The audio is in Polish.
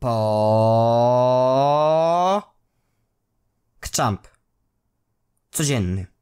Po... Kczamp. Codzienny.